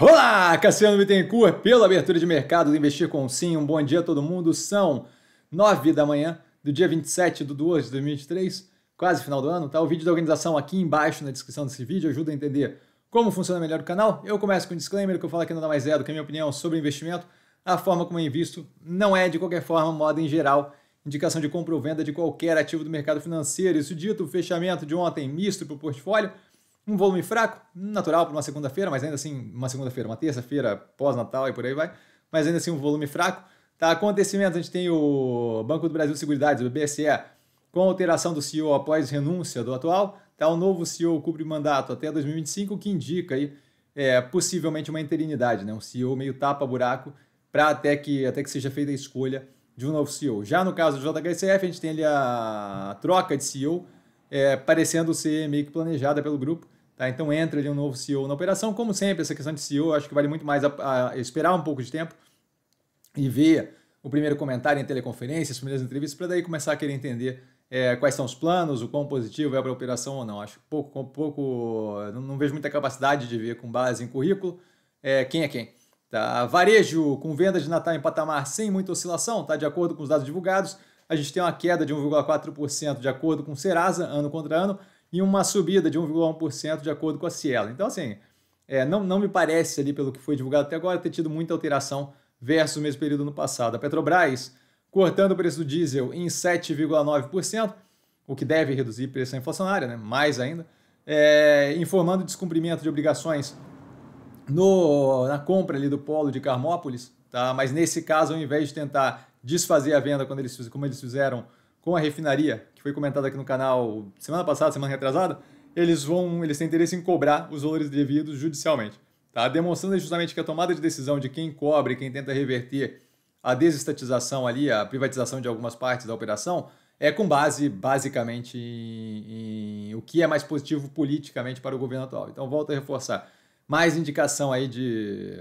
Olá, Cassiano Bittencourt, pela abertura de mercado do Investir com Sim. Um bom dia a todo mundo. São 9 da manhã do dia 27 de 12 de 2023, quase final do ano. Tá? O vídeo da organização aqui embaixo na descrição desse vídeo ajuda a entender como funciona melhor o canal. Eu começo com um disclaimer que eu falo aqui nada mais é do que a minha opinião sobre investimento. A forma como eu invisto não é, de qualquer forma, moda em geral, indicação de compra ou venda de qualquer ativo do mercado financeiro. Isso dito, o fechamento de ontem misto para o portfólio um volume fraco, natural para uma segunda-feira, mas ainda assim, uma segunda-feira, uma terça-feira, pós-natal e por aí vai, mas ainda assim um volume fraco. Tá, acontecimento, a gente tem o Banco do Brasil Seguridades, o BSE, com alteração do CEO após renúncia do atual. Tá, o novo CEO cumpre mandato até 2025, o que indica aí, é, possivelmente uma interinidade, né? um CEO meio tapa-buraco, para até que, até que seja feita a escolha de um novo CEO. Já no caso do JHSF, a gente tem ali a troca de CEO, é, parecendo ser meio que planejada pelo grupo. Tá? Então entra ali um novo CEO na operação. Como sempre, essa questão de CEO, acho que vale muito mais a, a esperar um pouco de tempo e ver o primeiro comentário em teleconferência, as primeiras entrevistas, para daí começar a querer entender é, quais são os planos, o quão positivo é para a operação ou não. Acho pouco, pouco não, não, vejo muita capacidade de ver com base em currículo é, quem é quem. Tá? Varejo com venda de Natal em patamar sem muita oscilação, tá? de acordo com os dados divulgados, a gente tem uma queda de 1,4% de acordo com Serasa, ano contra ano, e uma subida de 1,1% de acordo com a Cielo. Então, assim, é, não, não me parece ali, pelo que foi divulgado até agora, ter tido muita alteração versus o mesmo período no passado. A Petrobras cortando o preço do diesel em 7,9%, o que deve reduzir pressão inflacionária, né? mais ainda, é, informando descumprimento de obrigações no, na compra ali do polo de Carmópolis, tá? mas nesse caso, ao invés de tentar desfazer a venda quando eles, como eles fizeram com a refinaria, que foi comentada aqui no canal semana passada, semana retrasada, eles vão, eles têm interesse em cobrar os valores devidos judicialmente. Tá? Demonstrando justamente que a tomada de decisão de quem cobre, quem tenta reverter a desestatização ali, a privatização de algumas partes da operação, é com base basicamente em, em o que é mais positivo politicamente para o governo atual. Então, volto a reforçar. Mais indicação aí de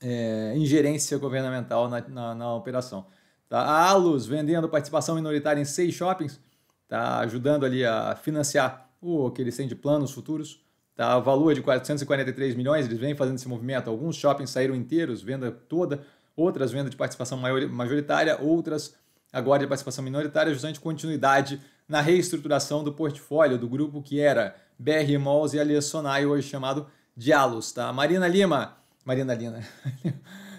é, ingerência governamental na, na, na operação. Tá? A Alus vendendo participação minoritária em seis shoppings, tá ajudando ali a financiar o que eles têm de planos futuros. Tá? A valor é de 443 milhões, eles vêm fazendo esse movimento. Alguns shoppings saíram inteiros, venda toda, outras venda de participação majoritária, outras agora de participação minoritária, justamente continuidade na reestruturação do portfólio do grupo que era BR Malls e Alias Sonai, hoje chamado Alus. Tá? Marina Lima, Marina Lima,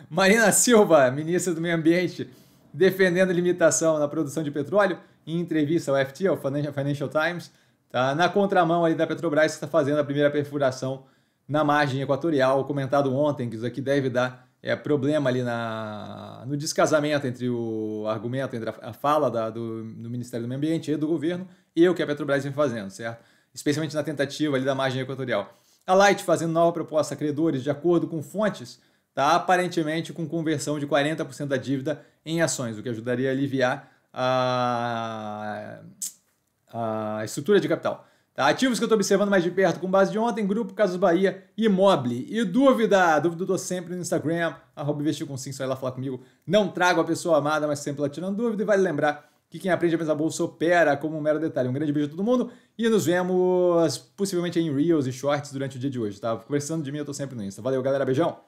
Marina Silva, ministra do Meio Ambiente, defendendo limitação na produção de petróleo, em entrevista ao FT, ao Financial Times, tá na contramão ali da Petrobras que está fazendo a primeira perfuração na margem equatorial, comentado ontem, que isso aqui deve dar é, problema ali na, no descasamento entre o argumento, entre a, fala da, do, do, Ministério do Meio Ambiente e do governo e o que a Petrobras vem fazendo, certo? Especialmente na tentativa ali da margem equatorial. A Light fazendo nova proposta a credores de acordo com fontes está aparentemente com conversão de 40% da dívida em ações, o que ajudaria a aliviar a, a estrutura de capital. Tá? Ativos que eu estou observando mais de perto, com base de ontem, Grupo Casas Bahia, Imóvel. E dúvida, dúvida eu estou sempre no Instagram, arroba investir com sim, só ir lá falar comigo. Não trago a pessoa amada, mas sempre lá tirando dúvida. E vale lembrar que quem aprende a pensar bolsa opera como um mero detalhe. Um grande beijo a todo mundo e nos vemos possivelmente em Reels e Shorts durante o dia de hoje. Tá? Conversando de mim, eu estou sempre no Insta. Valeu, galera. Beijão!